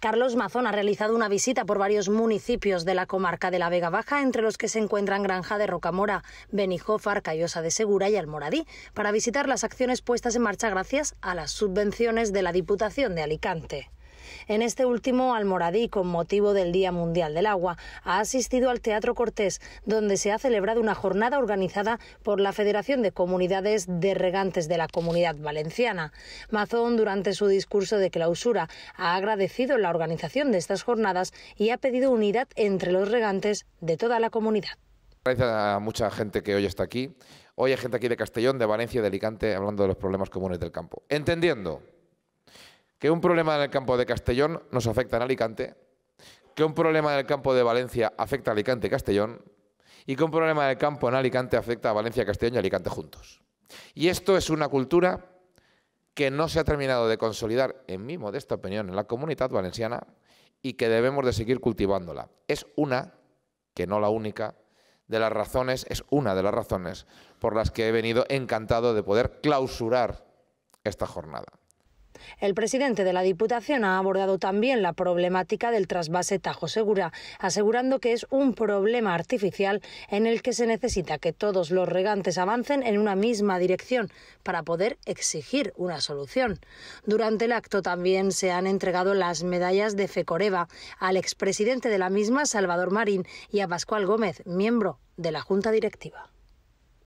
Carlos Mazón ha realizado una visita por varios municipios de la comarca de la Vega Baja, entre los que se encuentran Granja de Rocamora, Benijófar, Cayosa de Segura y Almoradí, para visitar las acciones puestas en marcha gracias a las subvenciones de la Diputación de Alicante. En este último, Almoradí, con motivo del Día Mundial del Agua, ha asistido al Teatro Cortés, donde se ha celebrado una jornada organizada por la Federación de Comunidades de Regantes de la Comunidad Valenciana. Mazón, durante su discurso de clausura, ha agradecido la organización de estas jornadas y ha pedido unidad entre los regantes de toda la comunidad. Gracias a mucha gente que hoy está aquí. Hoy hay gente aquí de Castellón, de Valencia, de Alicante, hablando de los problemas comunes del campo. Entendiendo que un problema en el campo de Castellón nos afecta en Alicante, que un problema en el campo de Valencia afecta a Alicante y Castellón, y que un problema en el campo en Alicante afecta a Valencia, Castellón y Alicante juntos. Y esto es una cultura que no se ha terminado de consolidar, en mi modesta opinión, en la comunidad valenciana y que debemos de seguir cultivándola. Es una, que no la única, de las razones, es una de las razones por las que he venido encantado de poder clausurar esta jornada. El presidente de la Diputación ha abordado también la problemática del trasvase Tajo Segura, asegurando que es un problema artificial en el que se necesita que todos los regantes avancen en una misma dirección para poder exigir una solución. Durante el acto también se han entregado las medallas de Fecoreva al expresidente de la misma, Salvador Marín, y a Pascual Gómez, miembro de la Junta Directiva.